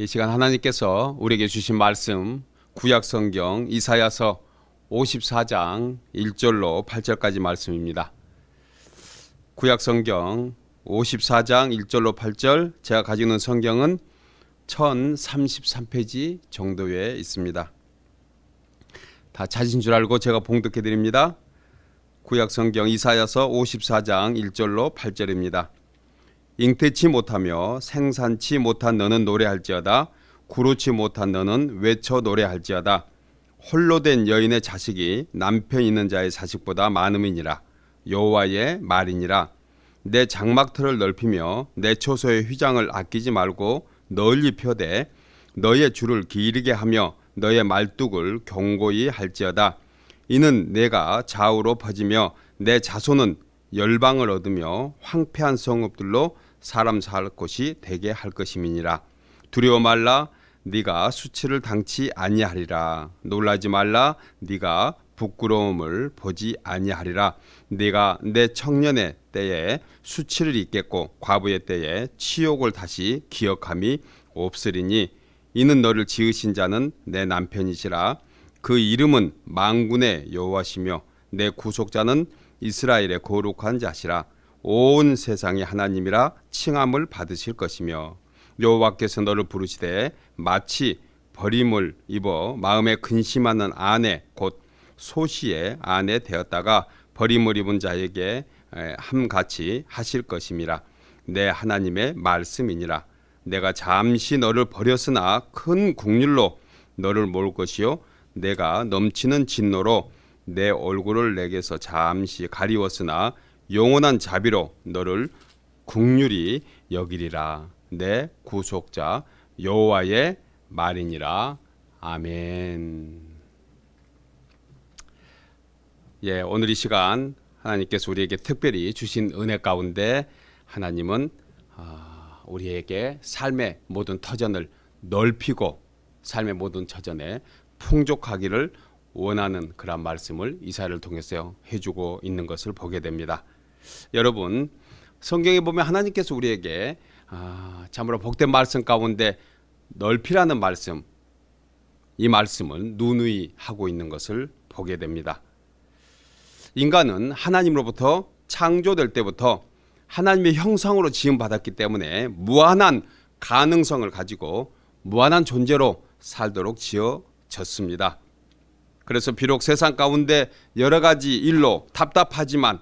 이 시간 하나님께서 우리에게 주신 말씀 구약 성경 이사야서 54장 1절로 8절까지 말씀입니다. 구약 성경 54장 1절로 8절 제가 가지고 있는 성경은 1033페이지 정도에 있습니다. 다 찾으신 줄 알고 제가 봉독해 드립니다. 구약 성경 이사야서 54장 1절로 8절입니다. 잉태치 못하며 생산치 못한 너는 노래할지어다 구루치 못한 너는 외쳐 노래할지어다 홀로 된 여인의 자식이 남편 있는 자의 자식보다 많음이니라 여호와의 말이니라 내 장막틀을 넓히며 내 초소의 휘장을 아끼지 말고 널리 펴되 너의 줄을 길게 하며 너의 말뚝을 견고히 할지어다 이는 내가 좌우로 퍼지며 내 자손은 열방을 얻으며 황폐한 성읍들로 사람 살 곳이 되게 할 것임이니라 두려워 말라 네가 수치를 당치 아니하리라 놀라지 말라 네가 부끄러움을 보지 아니하리라 네가 내 청년의 때에 수치를 잊겠고 과부의 때에 치욕을 다시 기억함이 없으리니 이는 너를 지으신 자는 내 남편이시라 그 이름은 망군의 여호와시며 내 구속자는 이스라엘의 거룩한 자시라 온 세상이 하나님이라 칭함을 받으실 것이며 여호와께서 너를 부르시되 마치 버림을 입어 마음에 근심하는 아내 곧 소시의 아내 되었다가 버림을 입은 자에게 함같이 하실 것임이라 내 하나님의 말씀이니라 내가 잠시 너를 버렸으나 큰 국률로 너를 모 것이요 내가 넘치는 진노로 내 얼굴을 내게서 잠시 가리웠으나 영원한 자비로 너를 국률이 여기리라 내 구속자 여호와의 말이니라 아멘. 예, 오늘 이 시간 하나님께서 우리에게 특별히 주신 은혜 가운데 하나님은 아, 우리에게 삶의 모든 터전을 넓히고 삶의 모든 터전에 풍족하기를 원하는 그런 말씀을 이사를 통해서 해주고 있는 것을 보게 됩니다. 여러분 성경에 보면 하나님께서 우리에게 아, 참으로 복된 말씀 가운데 넓히라는 말씀 이 말씀을 누누이 하고 있는 것을 보게 됩니다. 인간은 하나님으로부터 창조될 때부터 하나님의 형상으로 지음 받았기 때문에 무한한 가능성을 가지고 무한한 존재로 살도록 지어졌습니다. 그래서 비록 세상 가운데 여러 가지 일로 답답하지만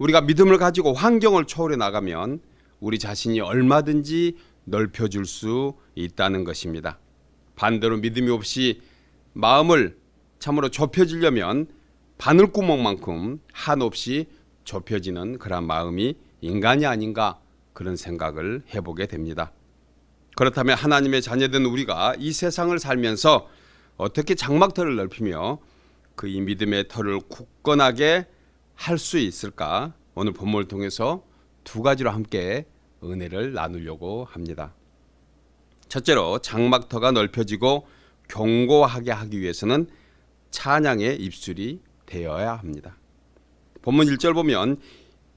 우리가 믿음을 가지고 환경을 초월해 나가면 우리 자신이 얼마든지 넓혀질수 있다는 것입니다. 반대로 믿음이 없이 마음을 참으로 좁혀지려면 바늘구멍만큼 한없이 좁혀지는 그런 마음이 인간이 아닌가 그런 생각을 해보게 됩니다. 그렇다면 하나님의 자녀된 우리가 이 세상을 살면서 어떻게 장막털을 넓히며 그 이 믿음의 털을 굳건하게 할수 있을까? 오늘 본문을 통해서 두 가지로 함께 은혜를 나누려고 합니다. 첫째로 장막터가 넓혀지고 경고하게 하기 위해서는 찬양의 입술이 되어야 합니다. 본문 1절 보면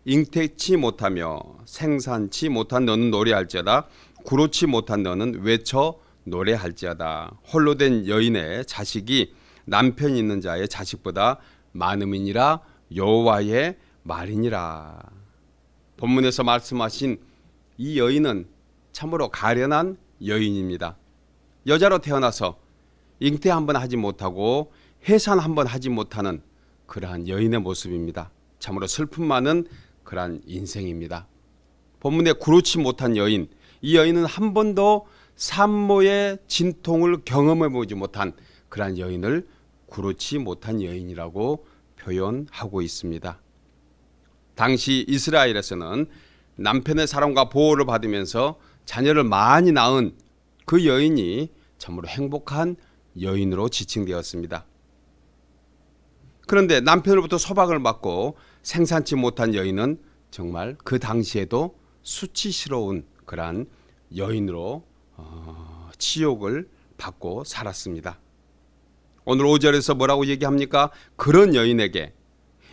잉태치 못하며 생산치 못한 너는 노래할지어다 구로치 못한 너는 외쳐 노래할지어다 홀로 된 여인의 자식이 남편 있는 자의 자식보다 많음이니라 여호와의 말이니라. 본문에서 말씀하신 이 여인은 참으로 가련한 여인입니다. 여자로 태어나서 잉태 한 번 하지 못하고 해산 한 번 하지 못하는 그러한 여인의 모습입니다. 참으로 슬픔 많은 그러한 인생입니다. 본문에 그렇지 못한 여인, 이 여인은 한 번도 산모의 진통을 경험해 보지 못한 그러한 여인을 그렇지 못한 여인이라고 표현하고 있습니다. 당시 이스라엘에서는 남편의 사랑과 보호를 받으면서 자녀를 많이 낳은 그 여인이 참으로 행복한 여인으로 지칭되었습니다. 그런데 남편으로부터 소박을 받고 생산치 못한 여인은 정말 그 당시에도 수치스러운 그러한 여인으로 어, 치욕을 받고 살았습니다. 오늘 5절에서 뭐라고 얘기합니까? 그런 여인에게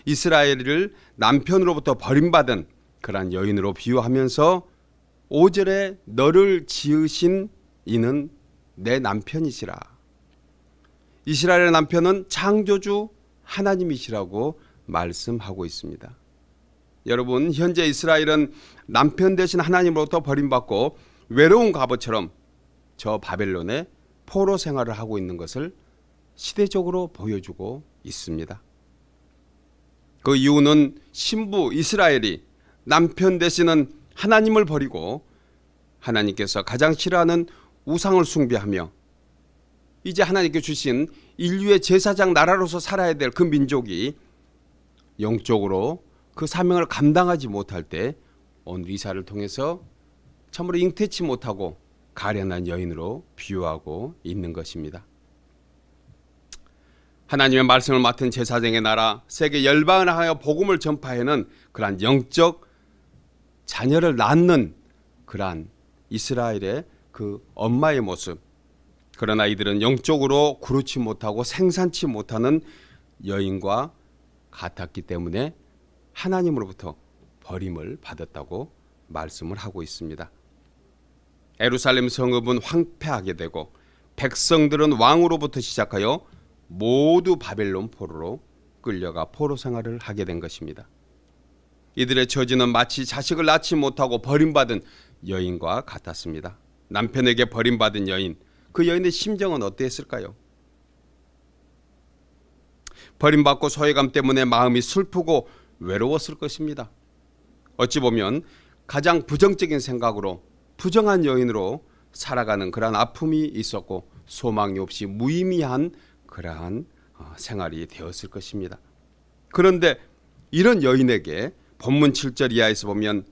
이스라엘을 남편으로부터 버림받은 그러 여인으로 비유하면서 5절에 너를 지으신 이는 내 남편이시라. 이스라엘의 남편은 창조주 하나님이시라고 말씀하고 있습니다. 여러분, 현재 이스라엘은 남편 대신 하나님으로부터 버림받고 외로운 갑옷처럼 저 바벨론의 포로 생활을 하고 있는 것을 시대적으로 보여주고 있습니다. 그 이유는 신부 이스라엘이 남편 되시는 하나님을 버리고 하나님께서 가장 싫어하는 우상을 숭배하며 이제 하나님께 주신 인류의 제사장 나라로서 살아야 될 그 민족이 영적으로 그 사명을 감당하지 못할 때 오늘 이사를 통해서 참으로 잉태치 못하고 가련한 여인으로 비유하고 있는 것입니다. 하나님의 말씀을 맡은 제사장의 나라 세계 열방을 하여 복음을 전파하는 그러한 영적 자녀를 낳는 그러한 이스라엘의 그 엄마의 모습 그러나 이들은 영적으로 그렇지 못하고 생산치 못하는 여인과 같았기 때문에 하나님으로부터 버림을 받았다고 말씀을 하고 있습니다. 에루살렘 성읍은 황폐하게 되고 백성들은 왕으로부터 시작하여 모두 바벨론 포로로 끌려가 포로 생활을 하게 된 것입니다. 이들의 처지는 마치 자식을 낳지 못하고 버림받은 여인과 같았습니다. 남편에게 버림받은 여인, 그 여인의 심정은 어땠을까요? 버림받고 소외감 때문에 마음이 슬프고 외로웠을 것입니다. 어찌 보면 가장 부정적인 생각으로 부정한 여인으로 살아가는 그러 아픔이 있었고 소망이 없이 무의미한 그러한 어, 생활이 되었을 것입니다. 그런데 이런 여인에게 본문 7절 이하에서 보면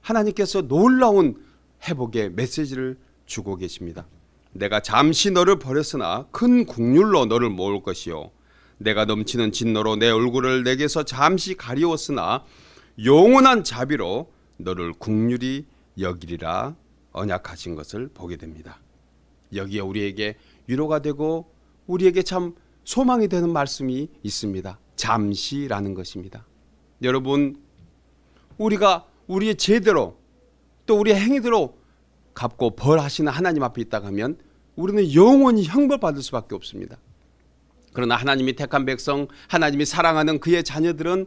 하나님께서 놀라운 회복의 메시지를 주고 계십니다. 내가 잠시 너를 버렸으나 큰 국률로 너를 모을 것이요 내가 넘치는 진노로 내 얼굴을 내게서 잠시 가리웠으나 영원한 자비로 너를 국률이 여기리라 언약하신 것을 보게 됩니다. 여기에 우리에게 위로가 되고 우리에게 참 소망이 되는 말씀이 있습니다. 잠시라는 것입니다. 여러분, 우리가 우리의 죄대로 또 우리의 행위대로 갚고 벌하시는 하나님 앞에 있다 하면 우리는 영원히 형벌받을 수밖에 없습니다. 그러나 하나님이 택한 백성, 하나님이 사랑하는 그의 자녀들은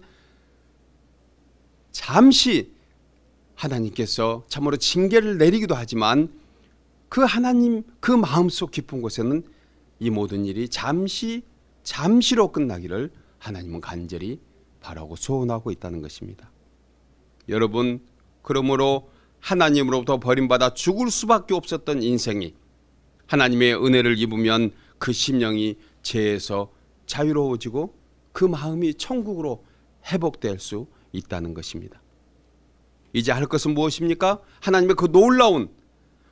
잠시 하나님께서 참으로 징계를 내리기도 하지만 그 하나님 그 마음속 깊은 곳에는 이 모든 일이 잠시 잠시로 끝나기를 하나님은 간절히 바라고 소원하고 있다는 것입니다. 여러분 그러므로 하나님으로부터 버림받아 죽을 수밖에 없었던 인생이 하나님의 은혜를 입으면 그 심령이 죄에서 자유로워지고 그 마음이 천국으로 회복될 수 있다는 것입니다. 이제 할 것은 무엇입니까? 하나님의 그 놀라운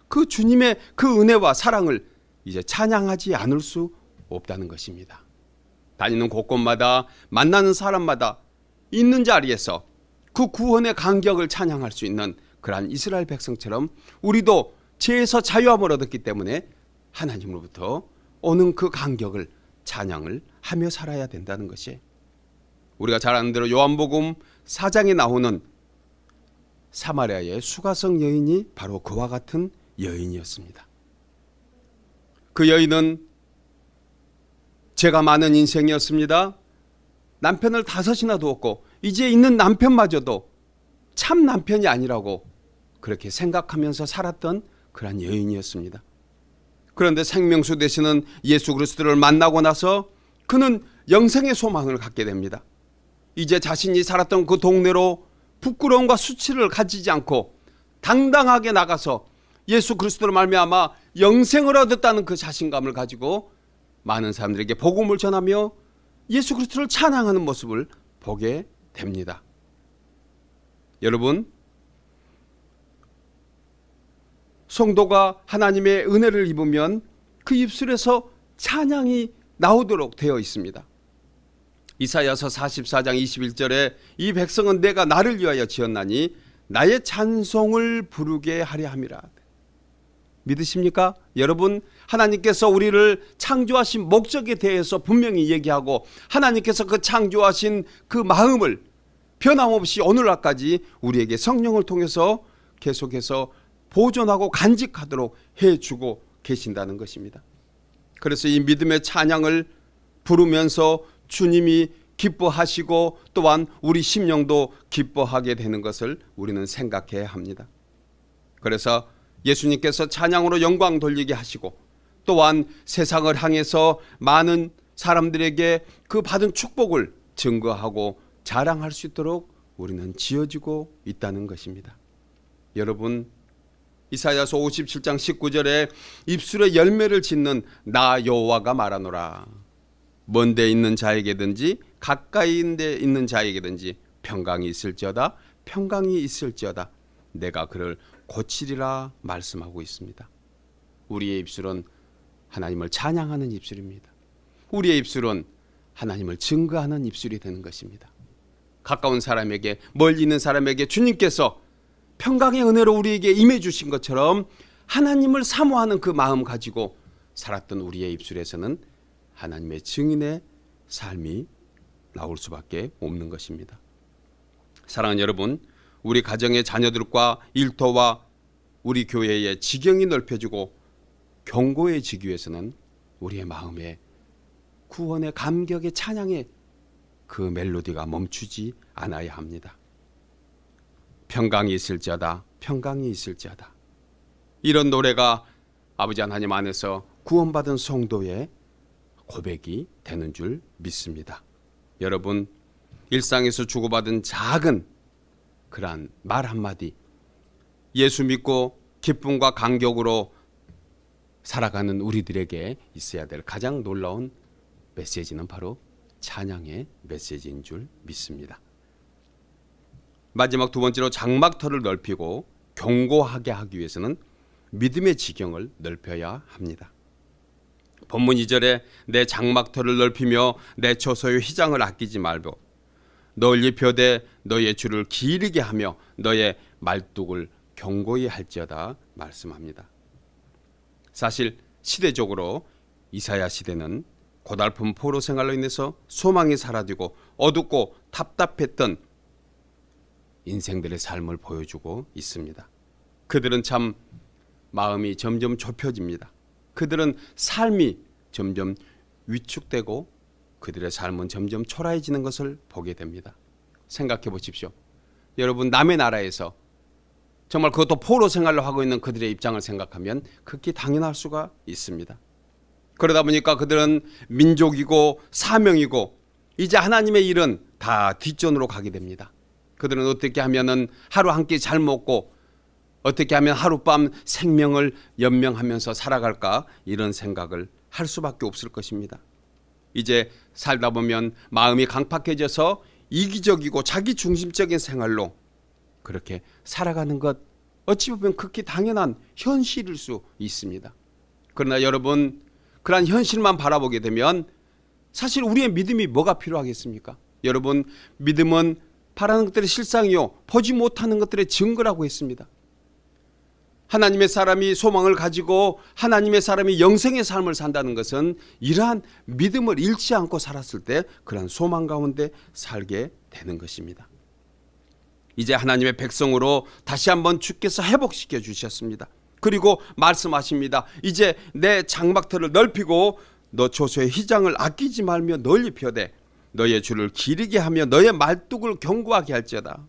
그 주님의 그 은혜와 사랑을 이제 찬양하지 않을 수 없다는 것입니다. 다니는 곳곳마다 만나는 사람마다 있는 자리에서 그 구원의 간격을 찬양할 수 있는 그러한 이스라엘 백성처럼 우리도 죄에서 자유함을 얻었기 때문에 하나님으로부터 오는 그 간격을 찬양을 하며 살아야 된다는 것이 우리가 잘 아는 대로 요한복음 4장에 나오는 사마리아의 수가성 여인이 바로 그와 같은 여인이었습니다. 그 여인은 제가 많은 인생이었습니다. 남편을 다섯이나 두었고 이제 있는 남편마저도 참 남편이 아니라고 그렇게 생각하면서 살았던 그러한 여인이었습니다. 그런데 생명수 되시는 예수 그리스도를 만나고 나서 그는 영생의 소망을 갖게 됩니다. 이제 자신이 살았던 그 동네로 부끄러움과 수치를 가지지 않고 당당하게 나가서 예수 그리스도를 말미암아 영생을 얻었다는 그 자신감을 가지고 많은 사람들에게 복음을 전하며 예수 그리스도를 찬양하는 모습을 보게 됩니다. 여러분, 성도가 하나님의 은혜를 입으면 그 입술에서 찬양이 나오도록 되어 있습니다. 이사야서 44장 21절에 이 백성은 내가 나를 위하여 지었나니 나의 찬송을 부르게 하려 함이라. 믿으십니까? 여러분, 하나님께서 우리를 창조하신 목적에 대해서 분명히 얘기하고 하나님께서 그 창조하신 그 마음을 변함없이 오늘날까지 우리에게 성령을 통해서 계속해서 보존하고 간직하도록 해주고 계신다는 것입니다. 그래서 이 믿음의 찬양을 부르면서 주님이 기뻐하시고 또한 우리 심령도 기뻐하게 되는 것을 우리는 생각해야 합니다. 그래서 예수님께서 찬양으로 영광 돌리게 하시고 또한 세상을 향해서 많은 사람들에게 그 받은 축복을 증거하고 자랑할 수 있도록 우리는 지어지고 있다는 것입니다. 여러분 이사야서 57장 19절에 입술의 열매를 짓는 나 여호와가 말하노라. 먼데 있는 자에게든지 가까이 있는 자에게든지 평강이 있을지어다 평강이 있을지어다 내가 그를 고치리라 말씀하고 있습니다. 우리의 입술은 하나님을 찬양하는 입술입니다. 우리의 입술은 하나님을 증거하는 입술이 되는 것입니다. 가까운 사람에게 멀리 있는 사람에게 주님께서 평강의 은혜로 우리에게 임해 주신 것처럼 하나님을 사모하는 그 마음 가지고 살았던 우리의 입술에서는 하나님의 증인의 삶이 나올 수밖에 없는 것입니다. 사랑하는 여러분, 우리 가정의 자녀들과 일터와 우리 교회의 지경이 넓혀지고 경고해지기 위해서는 우리의 마음에 구원의 감격의 찬양에 그 멜로디가 멈추지 않아야 합니다. 평강이 있을지어다 평강이 있을지어다 이런 노래가 아버지 하나님 안에서 구원받은 성도의 고백이 되는 줄 믿습니다. 여러분 일상에서 주고받은 작은 그러한 말 한마디 예수 믿고 기쁨과 감격으로 살아가는 우리들에게 있어야 될 가장 놀라운 메시지는 바로 찬양의 메시지인 줄 믿습니다. 마지막 두 번째로 장막터를 넓히고 경고하게 하기 위해서는 믿음의 지경을 넓혀야 합니다. 본문 2절에 내 장막터를 넓히며 내 처소의 휘장을 아끼지 말고 널리 벼대 너의 줄을 기 길게 하며 너의 말뚝을 경고히 할지어다 말씀합니다. 사실 시대적으로 이사야 시대는 고달픈 포로 생활로 인해서 소망이 사라지고 어둡고 답답했던 인생들의 삶을 보여주고 있습니다. 그들은 참 마음이 점점 좁혀집니다. 그들은 삶이 점점 위축되고 그들의 삶은 점점 초라해지는 것을 보게 됩니다. 생각해 보십시오. 여러분 남의 나라에서 정말 그것도 포로 생활을 하고 있는 그들의 입장을 생각하면 극히 당연할 수가 있습니다. 그러다 보니까 그들은 민족이고 사명이고 이제 하나님의 일은 다 뒷전으로 가게 됩니다. 그들은 어떻게 하면은 하루 한 끼 잘 먹고 어떻게 하면 하룻밤 생명을 연명하면서 살아갈까 이런 생각을 할 수밖에 없을 것입니다. 이제 살다 보면 마음이 강팍해져서 이기적이고 자기중심적인 생활로 그렇게 살아가는 것 어찌 보면 극히 당연한 현실일 수 있습니다. 그러나 여러분 그러한 현실만 바라보게 되면 사실 우리의 믿음이 뭐가 필요하겠습니까? 여러분 믿음은 바라는 것들의 실상이요 보지 못하는 것들의 증거라고 했습니다. 하나님의 사람이 소망을 가지고 하나님의 사람이 영생의 삶을 산다는 것은 이러한 믿음을 잃지 않고 살았을 때 그러한 소망 가운데 살게 되는 것입니다. 이제 하나님의 백성으로 다시 한번 주께서 회복시켜 주셨습니다. 그리고 말씀하십니다. 이제 내 장막터를 넓히고 너 조소의 희장을 아끼지 말며 널리 펴대 너의 줄을 길이게 하며 너의 말뚝을 견고하게 할지어다.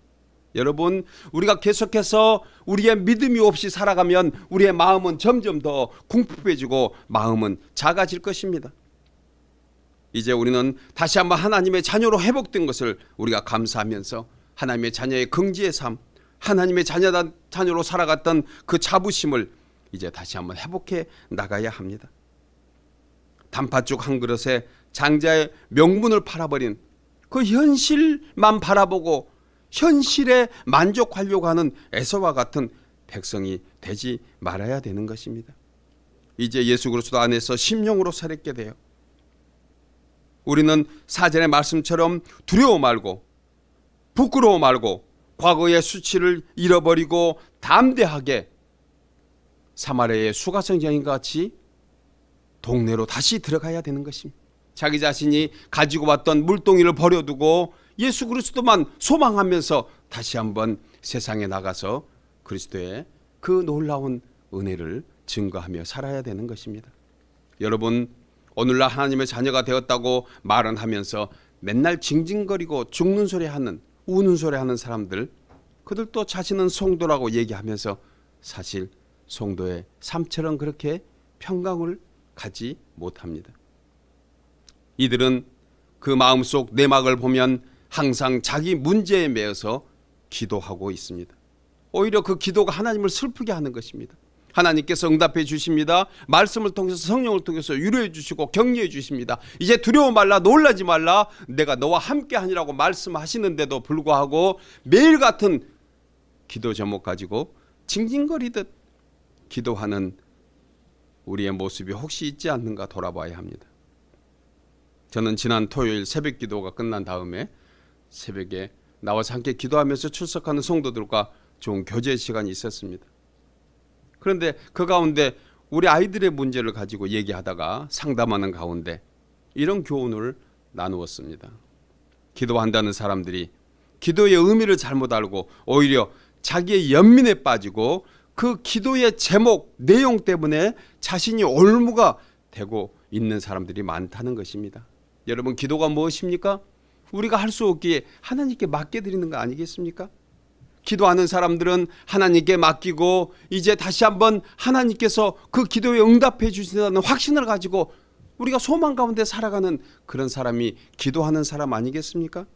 여러분, 우리가 계속해서 우리의 믿음이 없이 살아가면 우리의 마음은 점점 더 궁핍해지고 마음은 작아질 것입니다. 이제 우리는 다시 한번 하나님의 자녀로 회복된 것을 우리가 감사하면서 하나님의 자녀의 긍지의 삶, 하나님의 자녀다, 자녀로 살아갔던 그 자부심을 이제 다시 한번 회복해 나가야 합니다. 단팥죽 한 그릇에 장자의 명분을 팔아버린 그 현실만 바라보고 현실에 만족하려고 하는 에서와 같은 백성이 되지 말아야 되는 것입니다. 이제 예수 그리스도 안에서 심령으로 살았게 돼요. 우리는 사전의 말씀처럼 두려워 말고 부끄러워 말고 과거의 수치를 잃어버리고 담대하게 사마리아의 수가성장인 같이 동네로 다시 들어가야 되는 것입니다. 자기 자신이 가지고 왔던 물동이를 버려두고 예수 그리스도만 소망하면서 다시 한번 세상에 나가서 그리스도의 그 놀라운 은혜를 증거하며 살아야 되는 것입니다. 여러분 오늘날 하나님의 자녀가 되었다고 말은 하면서 맨날 징징거리고 죽는 소리 하는 우는 소리 하는 사람들 그들도 자신은 송도라고 얘기하면서 사실 송도의 삶처럼 그렇게 평강을 가지 못합니다. 이들은 그 마음속 내막을 보면 항상 자기 문제에 매여서 기도하고 있습니다. 오히려 그 기도가 하나님을 슬프게 하는 것입니다. 하나님께서 응답해 주십니다. 말씀을 통해서 성령을 통해서 유료해 주시고 격려해 주십니다. 이제 두려워 말라 놀라지 말라 내가 너와 함께 하니라고 말씀하시는데도 불구하고 매일 같은 기도 제목 가지고 징징거리듯 기도하는 우리의 모습이 혹시 있지 않는가 돌아봐야 합니다. 저는 지난 토요일 새벽 기도가 끝난 다음에 새벽에 나와서 함께 기도하면서 출석하는 성도들과 좋은 교제 시간이 있었습니다. 그런데 그 가운데 우리 아이들의 문제를 가지고 얘기하다가 상담하는 가운데 이런 교훈을 나누었습니다. 기도한다는 사람들이 기도의 의미를 잘못 알고 오히려 자기의 연민에 빠지고 그 기도의 제목, 내용 때문에 자신이 올무가 되고 있는 사람들이 많다는 것입니다. 여러분 기도가 무엇입니까? 우리가 할 수 없기에 하나님께 맡겨드리는 거 아니겠습니까? 기도하는 사람들은 하나님께 맡기고 이제 다시 한번 하나님께서 그 기도에 응답해 주신다는 확신을 가지고 우리가 소망 가운데 살아가는 그런 사람이 기도하는 사람 아니겠습니까?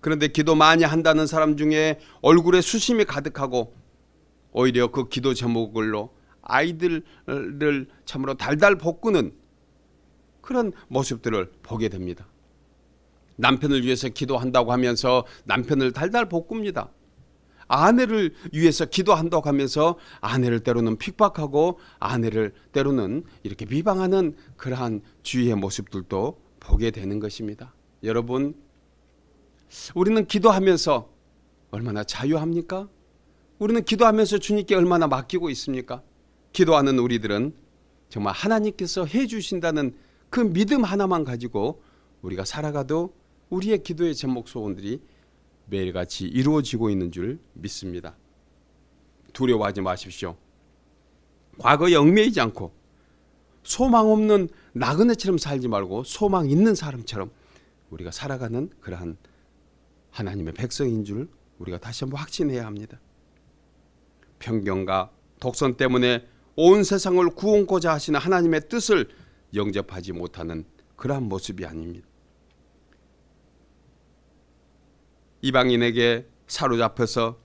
그런데 기도 많이 한다는 사람 중에 얼굴에 수심이 가득하고 오히려 그 기도 제목을로 아이들을 참으로 달달 볶는 그런 모습들을 보게 됩니다. 남편을 위해서 기도한다고 하면서 남편을 달달 볶읍니다 아내를 위해서 기도한다고 하면서 아내를 때로는 핍박하고 아내를 때로는 이렇게 비방하는 그러한 주위의 모습들도 보게 되는 것입니다. 여러분, 우리는 기도하면서 얼마나 자유합니까? 우리는 기도하면서 주님께 얼마나 맡기고 있습니까? 기도하는 우리들은 정말 하나님께서 해 주신다는 그 믿음 하나만 가지고 우리가 살아가도 우리의 기도의 제목 소원들이 매일같이 이루어지고 있는 줄 믿습니다. 두려워하지 마십시오. 과거에 얽매이지 않고 소망 없는 나그네처럼 살지 말고 소망 있는 사람처럼 우리가 살아가는 그러한 하나님의 백성인 줄 우리가 다시 한번 확신해야 합니다. 편견과 독선 때문에 온 세상을 구원고자 하시는 하나님의 뜻을 영접하지 못하는 그러한 모습이 아닙니다. 이방인에게 사로잡혀서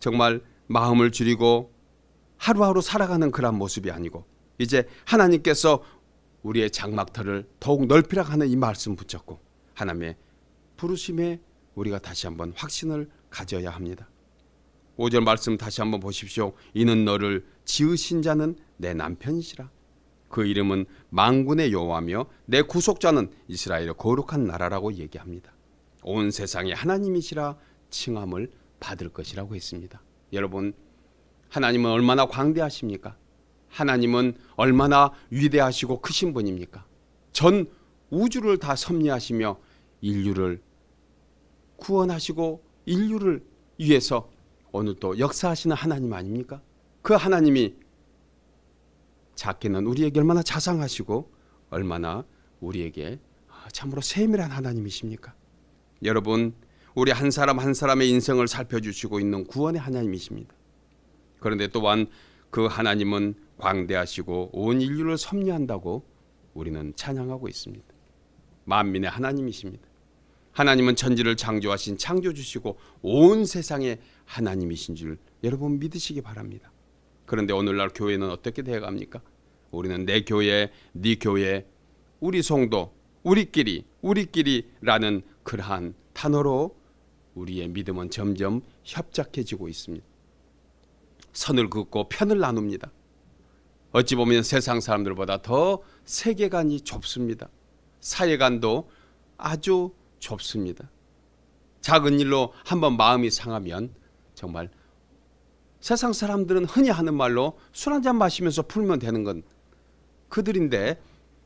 정말 마음을 줄이고 하루하루 살아가는 그런 모습이 아니고 이제 하나님께서 우리의 장막터를 더욱 넓히라 하는 이 말씀 붙잡고 하나님의 부르심에 우리가 다시 한번 확신을 가져야 합니다. 5절 말씀 다시 한번 보십시오. 이는 너를 지으신 자는 내 남편이시라. 그 이름은 망군의 여호와며 내 구속자는 이스라엘의 거룩한 나라라고 얘기합니다. 온 세상의 하나님이시라 칭함을 받을 것이라고 했습니다. 여러분 하나님은 얼마나 광대하십니까? 하나님은 얼마나 위대하시고 크신 분입니까? 전 우주를 다 섭리하시며 인류를 구원하시고 인류를 위해서 오늘도 역사하시는 하나님 아닙니까? 그 하나님이 작게는 우리에게 얼마나 자상하시고 얼마나 우리에게 아, 참으로 세밀한 하나님이십니까? 여러분 우리 한 사람 한 사람의 인생을 살펴주시고 있는 구원의 하나님이십니다. 그런데 또한 그 하나님은 광대하시고 온 인류를 섭리한다고 우리는 찬양하고 있습니다. 만민의 하나님이십니다. 하나님은 천지를 창조하신 창조주시고 온 세상의 하나님이신 줄 여러분 믿으시기 바랍니다. 그런데 오늘날 교회는 어떻게 되어갑니까? 우리는 내 교회, 네 교회, 우리 성도, 우리끼리 우리끼리라는 그러한 단어로 우리의 믿음은 점점 협작해지고 있습니다. 선을 긋고 편을 나눕니다. 어찌 보면 세상 사람들보다 더 세계관이 좁습니다. 사회관도 아주 좁습니다. 작은 일로 한번 마음이 상하면 정말 세상 사람들은 흔히 하는 말로 술 한잔 마시면서 풀면 되는 건 그들인데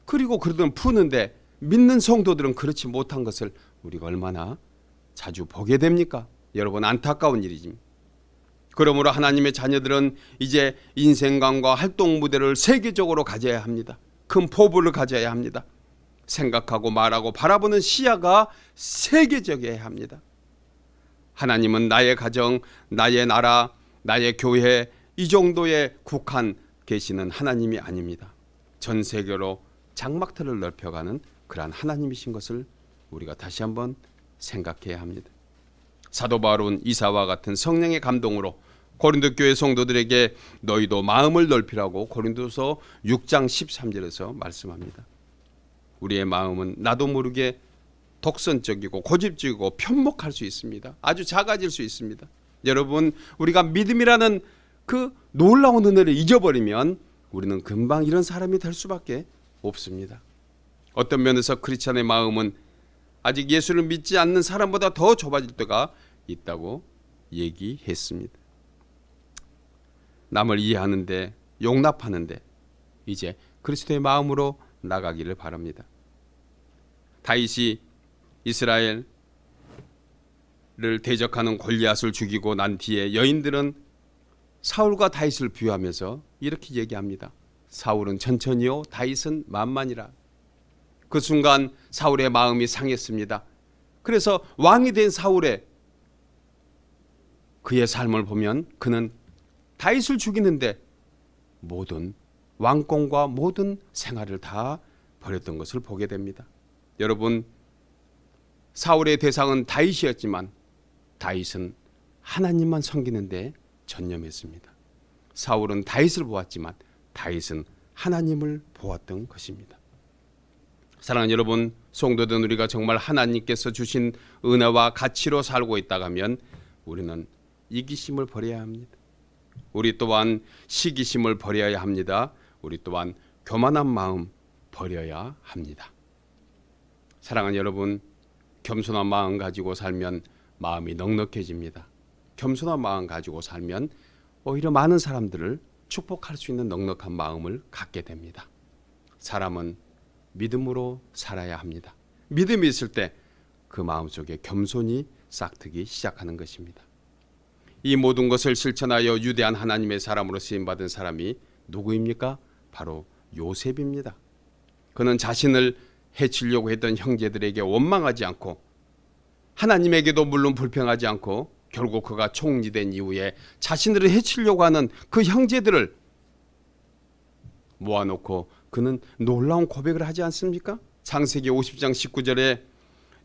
그리고 그러던 푸는데 믿는 성도들은 그렇지 못한 것을 우리가 얼마나 자주 보게 됩니까? 여러분 안타까운 일이지. 그러므로 하나님의 자녀들은 이제 인생관과 활동 무대를 세계적으로 가져야 합니다. 큰 포부를 가져야 합니다. 생각하고 말하고 바라보는 시야가 세계적이어야 합니다. 하나님은 나의 가정, 나의 나라, 나의 교회 이 정도에 국한 계시는 하나님이 아닙니다. 전 세계로 장막틀을 넓혀가는 그러한 하나님이신 것을 우리가 다시 한번 생각해야 합니다. 사도 바울은 이사와 같은 성령의 감동으로 고린도 교회 성도들에게 너희도 마음을 넓히라고 고린도서 6장 13절에서 말씀합니다. 우리의 마음은 나도 모르게 독선적이고 고집적이고 편목할 수 있습니다. 아주 작아질 수 있습니다. 여러분 우리가 믿음이라는 그 놀라운 은혜를 잊어버리면 우리는 금방 이런 사람이 될 수밖에 없습니다. 어떤 면에서 크리스천의 마음은 아직 예수를 믿지 않는 사람보다 더 좁아질 때가 있다고 얘기했습니다. 남을 이해하는데 용납하는데 이제 그리스도의 마음으로 나가기를 바랍니다. 다윗이 이스라엘을 대적하는 골리앗을 죽이고 난 뒤에 여인들은 사울과 다윗을 비유하면서 이렇게 얘기합니다. 사울은 천천히요 다윗은 만만이라 그 순간 사울의 마음이 상했습니다. 그래서 왕이 된 사울의 그의 삶을 보면 그는 다윗을 죽이는데 모든 왕권과 모든 생활을 다 버렸던 것을 보게 됩니다. 여러분 사울의 대상은 다윗이었지만 다윗은 하나님만 섬기는데 전념했습니다. 사울은 다윗을 보았지만 다윗은 하나님을 보았던 것입니다. 사랑하는 여러분, 성도된 우리가 정말 하나님께서 주신 은혜와 가치로 살고 있다가면 우리는 이기심을 버려야 합니다. 우리 또한 시기심을 버려야 합니다. 우리 또한 교만한 마음 버려야 합니다. 사랑하는 여러분, 겸손한 마음 가지고 살면 마음이 넉넉해집니다. 겸손한 마음 가지고 살면 오히려 많은 사람들을 축복할 수 있는 넉넉한 마음을 갖게 됩니다. 사람은 믿음으로 살아야 합니다. 믿음이 있을 때 그 마음속에 겸손이 싹트기 시작하는 것입니다. 이 모든 것을 실천하여 유대한 하나님의 사람으로 쓰임 받은 사람이 누구입니까? 바로 요셉입니다. 그는 자신을 해치려고 했던 형제들에게 원망하지 않고 하나님에게도 물론 불평하지 않고 결국 그가 총리된 이후에 자신들을 해치려고 하는 그 형제들을 모아놓고 그는 놀라운 고백을 하지 않습니까? 창세기 50장 19절에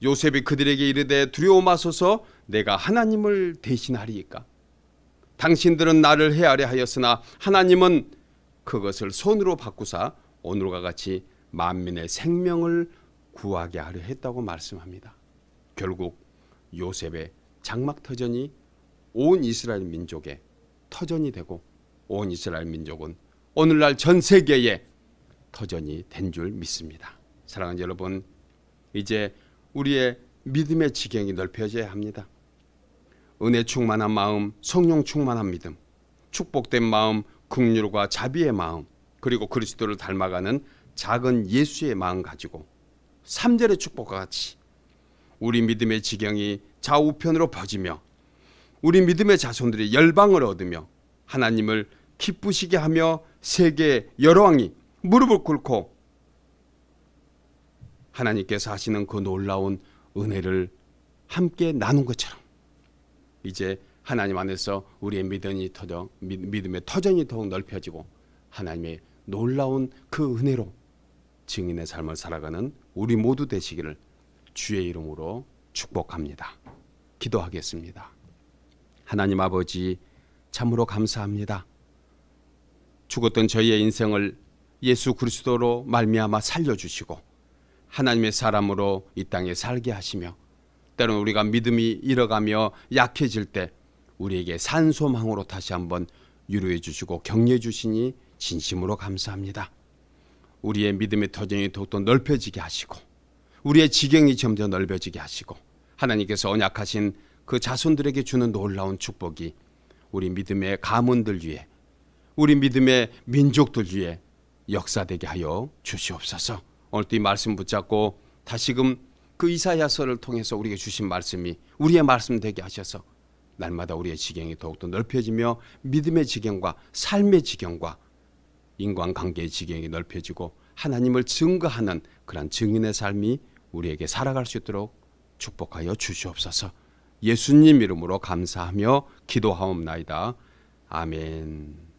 요셉이 그들에게 이르되 두려워 마소서 내가 하나님을 대신하리이까 당신들은 나를 헤아려 하였으나 하나님은 그것을 손으로 바꾸사 오늘과 같이 만민의 생명을 구하게 하려 했다고 말씀합니다. 결국 요셉의 장막 터전이 온 이스라엘 민족의 터전이 되고 온 이스라엘 민족은 오늘날 전 세계에 터전이 된 줄 믿습니다. 사랑하는 여러분, 이제 우리의 믿음의 지경이 넓혀져야 합니다. 은혜 충만한 마음, 성령 충만한 믿음, 축복된 마음, 긍휼과 자비의 마음, 그리고 그리스도를 닮아가는 작은 예수의 마음 가지고 삼절의 축복과 같이 우리 믿음의 지경이 좌우편으로 퍼지며 우리 믿음의 자손들이 열방을 얻으며 하나님을 기쁘시게 하며 세계 열왕이 무릎을 꿇고 하나님께서 하시는 그 놀라운 은혜를 함께 나눈 것처럼 이제 하나님 안에서 우리의 믿음이 터져 믿음의 터전이 더욱 넓혀지고 하나님의 놀라운 그 은혜로 증인의 삶을 살아가는 우리 모두 되시기를 주의 이름으로 축복합니다. 기도하겠습니다. 하나님 아버지 참으로 감사합니다. 죽었던 저희의 인생을 예수 그리스도로 말미암아 살려주시고 하나님의 사람으로 이 땅에 살게 하시며 때로는 우리가 믿음이 잃어가며 약해질 때 우리에게 산소망으로 다시 한번 유로해 주시고 격려해 주시니 진심으로 감사합니다. 우리의 믿음의 터전이 더욱더 넓혀지게 하시고 우리의 지경이 점점 넓혀지게 하시고 하나님께서 언약하신 그 자손들에게 주는 놀라운 축복이 우리 믿음의 가문들 위에 우리 믿음의 민족들 위에 역사되게 하여 주시옵소서. 오늘도 이 말씀 붙잡고 다시금 그 이사야서를 통해서 우리에게 주신 말씀이 우리의 말씀 되게 하셔서 날마다 우리의 지경이 더욱더 넓혀지며 믿음의 지경과 삶의 지경과 인간관계의 지경이 넓혀지고 하나님을 증거하는 그러 증인의 삶이 우리에게 살아갈 수 있도록 축복하여 주시옵소서. 예수님 이름으로 감사하며 기도하옵나이다. 아멘.